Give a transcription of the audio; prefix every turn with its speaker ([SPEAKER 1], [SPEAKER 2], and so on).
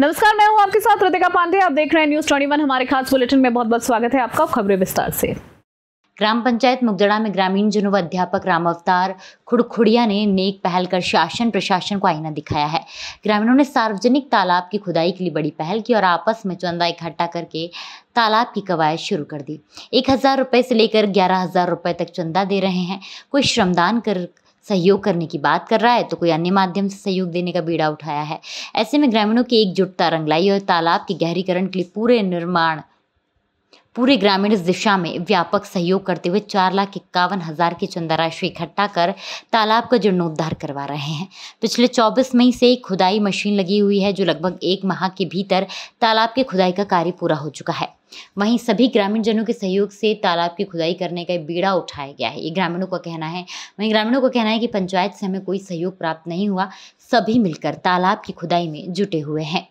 [SPEAKER 1] नमस्कार मैं हूं आपके साथ रतिका पांडे आप देख रहे हैं न्यूज ट्वेंटी हमारे खास बुलेटिन में बहुत बहुत स्वागत है आपका खबरें विस्तार से ग्राम पंचायत मुगदड़ा में ग्रामीण जनों व अध्यापक राम अवतार खुड़खुड़िया ने नेक पहल कर शासन प्रशासन को आईना दिखाया है ग्रामीणों ने सार्वजनिक तालाब की खुदाई के लिए बड़ी पहल की और आपस में चंदा इकट्ठा करके तालाब की कवायद शुरू कर दी एक हज़ार रुपये से लेकर ग्यारह हज़ार रुपये तक चंदा दे रहे हैं कोई श्रमदान कर सहयोग करने की बात कर रहा है तो कोई अन्य माध्यम से सहयोग देने का बीड़ा उठाया है ऐसे में ग्रामीणों की एकजुटता रंगलाई और तालाब के गहरीकरण के लिए पूरे निर्माण पूरे ग्रामीण इस दिशा में व्यापक सहयोग करते हुए चार लाख इक्यावन हज़ार की चंदा राशि इकट्ठा कर तालाब का जीर्णोद्धार करवा रहे हैं पिछले चौबीस मई से एक खुदाई मशीन लगी हुई है जो लगभग एक माह के भीतर तालाब की खुदाई का कार्य पूरा हो चुका है वहीं सभी ग्रामीण जनों के सहयोग से तालाब की खुदाई करने का बीड़ा उठाया गया है ये ग्रामीणों का कहना है वहीं ग्रामीणों का कहना है कि पंचायत से हमें कोई सहयोग प्राप्त नहीं हुआ सभी मिलकर तालाब की खुदाई में जुटे हुए हैं